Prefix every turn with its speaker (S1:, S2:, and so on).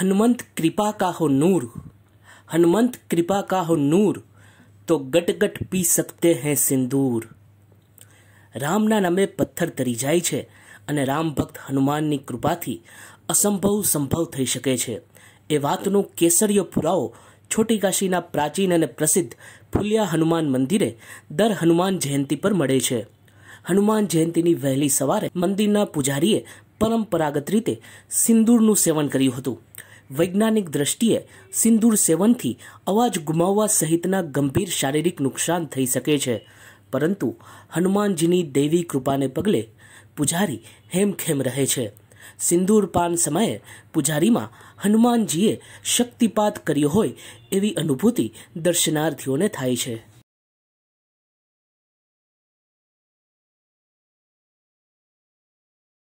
S1: હનુમંત કૃપા કાહો નૂર હનુમંત કૃપા કાહો નૂર તો ગટ ગટ પી સકતે હૈ સિંદૂર રામના નામે પથ્થર તરી જાય છે અને રામ ભક્ત હનુમાનની કૃપાથી અસંભવ સંભવ થઈ શકે છે એ વાતનો કેસરીય પુરાવો છોટી કાશીના પ્રાચીન અને પ્રસિદ્ધ ફુલિયા હનુમાન મંદિરે દર હનુમાન જયંતિ પર મળે છે હનુમાન જયંતિની વહેલી સવારે મંદિરના પૂજારીએ પરંપરાગત રીતે સિંદૂરનું સેવન કર્યું હતું વૈજ્ઞાનિક દ્રષ્ટિએ સિંદૂર સેવનથી અવાજ ગુમાવવા સહિતના ગંભીર શારીરિક નુકસાન થઈ શકે છે પરંતુ હનુમાનજીની દૈવી કૃપાને પગલે પૂજારી હેમખેમ રહે છે સિંદૂર પાન સમયે પૂજારીમાં હનુમાનજીએ શક્તિપાત કર્યો હોય એવી અનુભૂતિ દર્શનાર્થીઓને
S2: થાય છે